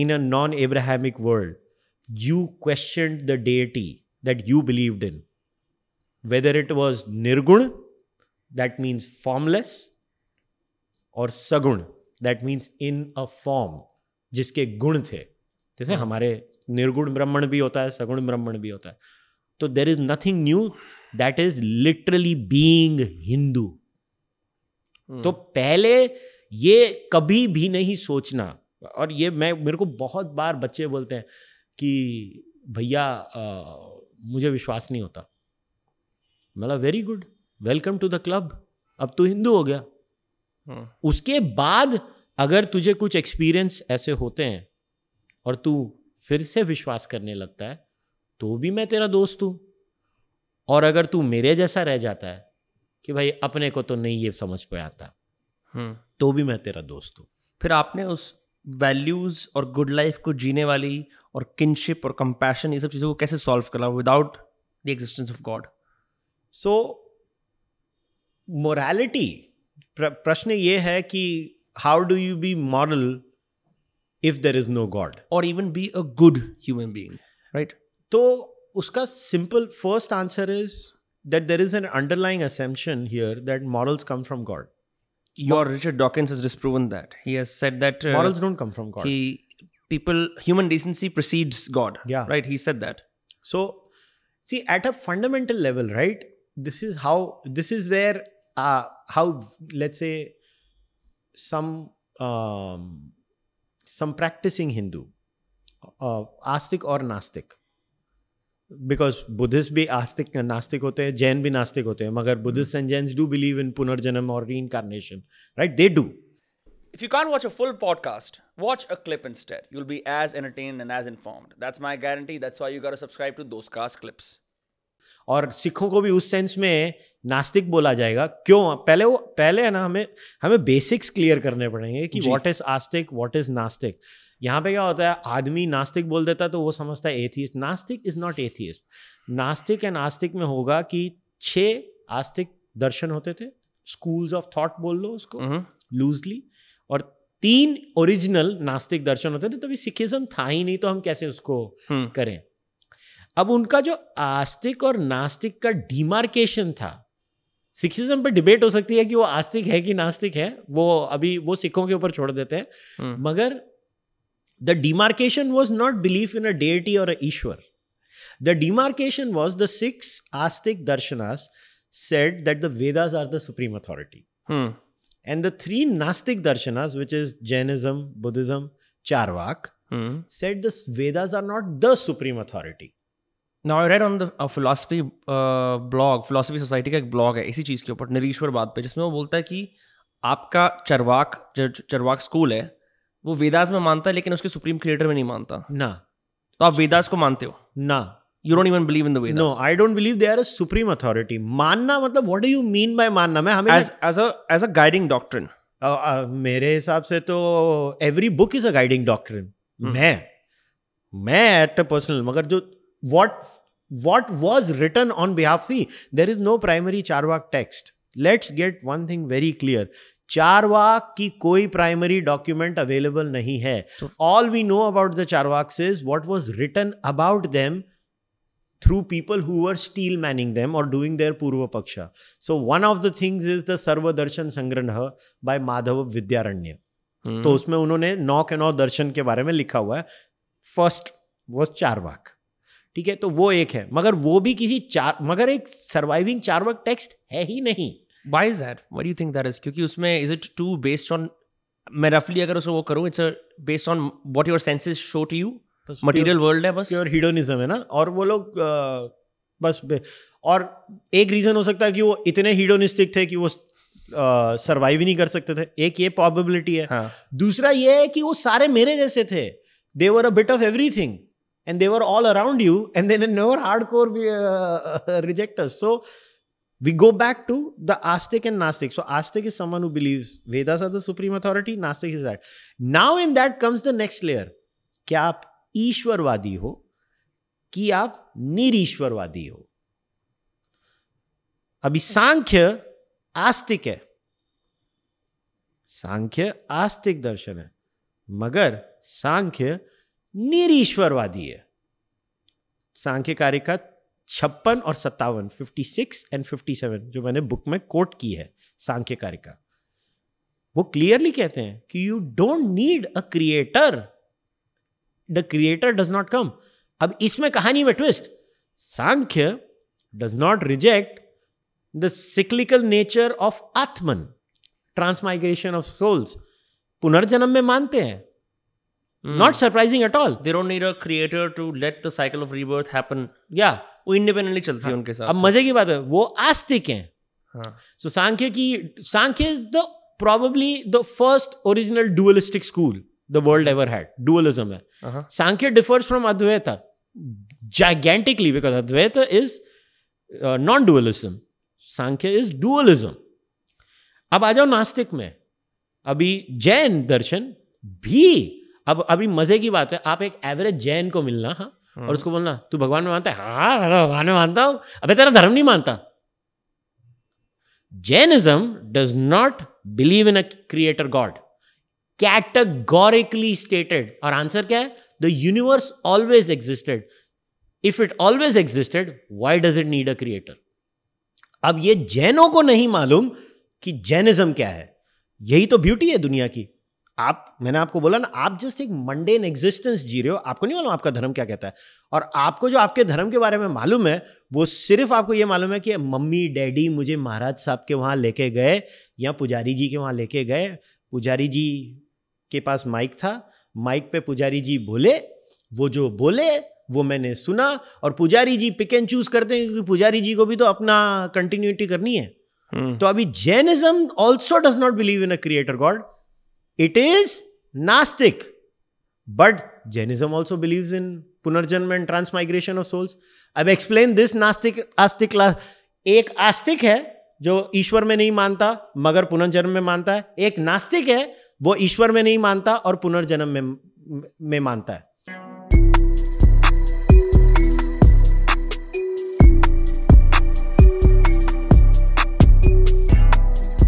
in a non Abrahamic world, you questioned the deity that you believed in. Whether it was Nirgun, that means formless, or Sagun, that means in a form, जिसके गुण थे जैसे हमारे निर्गुण ब्राह्मण भी होता है सगुण ब्राह्मण भी होता है तो there is nothing new that is literally being Hindu तो पहले ये कभी भी नहीं सोचना और ये मैं मेरे को बहुत बार बच्चे बोलते हैं कि भैया मुझे विश्वास नहीं होता मतलब very good welcome to the club अब तू हिंदू हो गया हाँ। उसके बाद अगर तुझे कुछ एक्सपीरियंस ऐसे होते हैं और तू फिर से विश्वास करने लगता है तो भी मैं तेरा दोस्त हूँ और अगर तू मेरे जैसा रह जाता है कि भाई अपने को तो नहीं ये समझ पे आता हाँ। तो भी मैं तेरा दोस्त हूँ फिर आपने उस वैल्यूज और गुड लाइफ को जीने वाली और किनशिप और कंपैशन ये सब चीज़ों को कैसे सॉल्व करा without the existence of God so morality प्रश्न ये है कि how do you be moral if there is no God और even be a good human being right तो उसका simple first answer is that there is an underlying assumption here that morals come from God your Richard Dawkins has disproven that. He has said that uh, morals don't come from God. He people human decency precedes God. Yeah, right. He said that. So, see, at a fundamental level, right? This is how. This is where. Uh, how let's say some um, some practicing Hindu, uh, Astic or Nastic, because Buddhist भी आस्तिक नास्तिक होते हैं जैन भी नास्तिक होते हैं मगर Buddhist and Jain do believe in punarjanma और reincarnation right they do If you can't watch a full podcast, watch a clip instead. You'll be as entertained and as informed. That's my guarantee. That's why you got to subscribe to those cast clips. और सिखों को भी उस sense में नास्तिक बोला जाएगा क्यों पहले वो पहले है ना हमें हमें बेसिक्स क्लियर करने पड़ेंगे कि what is astik what is nastik यहाँ पे क्या होता है आदमी नास्तिक बोल देता है तो वो समझता है atheist nastik is not atheist nastik and astik में होगा कि छः आस्तिक दर्शन होते थे स्कूल्स ऑफ थॉट बोल लो उसको लूजली हम्म। और तीन ओरिजिनल नास्तिक दर्शन होते थे तभी सिखिज्म था ही नहीं तो हम कैसे उसको हम्म। करें अब उनका जो आस्तिक और नास्तिक का डिमार्केशन था सिखिज्म पर डिबेट हो सकती है कि वो आस्तिक है कि नास्तिक है वो अभी वो सिखों के ऊपर छोड़ देते हैं हम्म। मगर The demarcation was not belief in a deity or a Ishwar. The demarcation was the six Astik Darshanas said that the Vedas are the supreme authority. Hmm. And the three Nastik Darshanas, which is Jainism, Buddhism, Charvak, hmm. said the Vedas are not the supreme authority. Now I read on the uh, philosophy uh, blog, Philosophy Society का एक blog है इसी चीज़ के ऊपर नरीश्वर बात पे जिसमें वो बोलता है कि आपका चरवाक चरवाक स्कूल है वो वेदास में मानता है लेकिन उसके सुप्रीम क्रिएटर में नहीं मानता ना तो आप वेदास को मानते हो ना you don't even believe in the Vedas no I don't believe they are a supreme authority मानना मतलब what do you mean by मानना मैं हमें as as a as a guiding doctrine मेरे हिसाब से तो every book is a guiding doctrine मैं मैं एट अ पर्सनल मगर जो what what was written on behalf see there is no primary Charvaka text let's get one thing very clear Charvaka की कोई प्राइमरी डॉक्यूमेंट अवेलेबल नहीं है all we know about the Charvakas is what was written about them through people who were steelmanning them और doing their purva paksha so one of the things is the Sarvadarshana Sangraha by Madhav Vidyaranya तो उसमें उन्होंने नौ के नौ दर्शन के बारे में लिखा हुआ है फर्स्ट वॉज चारवाक ठीक है तो वो एक है मगर वो भी किसी चार मगर एक सर्वाइविंग चारवाक टेक्स्ट है ही नहीं why is that why you think that is क्योंकि उसमें is it to based on मैं रफली अगर उसको वो करूँ it's based on what your senses show to you material world है बस प्योर हीडोनिज्म है ना और वो लोग uh, बस और एक रीज़न हो सकता है कि वो इतने हीडोनिस्टिक थे कि वो सर्वाइव ही नहीं कर सकते थे एक ये पॉबिलिटी है हाँ. दूसरा ये है कि वो सारे मेरे जैसे थे they were a bit of everything and they were all around you and they were hard core reject so we go back to the Aztec and Gnostic. So Aztec is someone who believes Vedas are the supreme authority. Gnostic is that. Now in that comes the next layer. क्या आप ईश्वरवादी हो कि आप निरीश्वरवादी हो अभी सांख्य आस्तिक है सांख्य आस्तिक दर्शन है मगर सांख्य निरीश्वरवादी है सांख्य कार्य का छप्पन और सत्तावन fifty six and fifty seven जो मैंने बुक में कोट की है सांख्य कार्य का वो क्लियरली कहते हैं कि you don't need a creator the creator does not come अब इसमें कहानी में twist Samkhya does not reject the cyclical nature of atman transmigration of souls पुनर्जन्म में मानते हैं not surprising at all there don't need a creator to let the cycle of rebirth happen या वो इंडिपेंडेंटली चलती हाँ, है उनके साथ अब मजे की बात है वो आस्तिक हैं सो हाँ। सांख्य की Samkhya is the probably the first original dualistic school the world ever had dualism है uh-huh. Samkhya differs from Advaita gigantically because Advaita is non dualism Samkhya is dualism अब आ जाओ नास्तिक में अभी जैन दर्शन भी अब अभी मजे की बात है आप एक एवरेज जैन को मिलना हाँ हाँ। और उसको बोलना तू भगवान में मानता है हाँ तो भगवान में मानता हूं अबे तेरा धर्म नहीं मानता Jainism does not believe in a creator god categorically stated और आंसर क्या है the universe always existed if it always existed why does it need a creator अब ये जैनों को नहीं मालूम कि जैनिज्म क्या है यही तो ब्यूटी है दुनिया की आप मैंने आपको बोला ना आप जस्ट एक मंडेन एग्जिस्टेंस जी रहे हो आपको नहीं मालूम आपका धर्म क्या कहता है और आपको जो आपके धर्म के बारे में मालूम है वो सिर्फ आपको ये मालूम है कि मम्मी डैडी मुझे महाराज साहब के वहाँ लेके गए या पुजारी जी के वहाँ लेके गए पुजारी जी के पास माइक था माइक पे पुजारी जी बोले वो जो बोले वो मैंने सुना और पुजारी जी पिक एंड चूज करते हैं क्योंकि पुजारी जी को भी तो अपना कंटिन्यूटी करनी है हम्म। तो अभी Jainism also does not believe in a creator god it is nastik but Jainism also believe in punarjanma and transmigration of souls अब एक्सप्लेन दिस नास्तिक आस्तिक एक आस्तिक है जो ईश्वर में नहीं मानता मगर पुनर्जन्म में मानता है एक नास्तिक है वो ईश्वर में नहीं मानता और पुनर्जन्म में में मानता है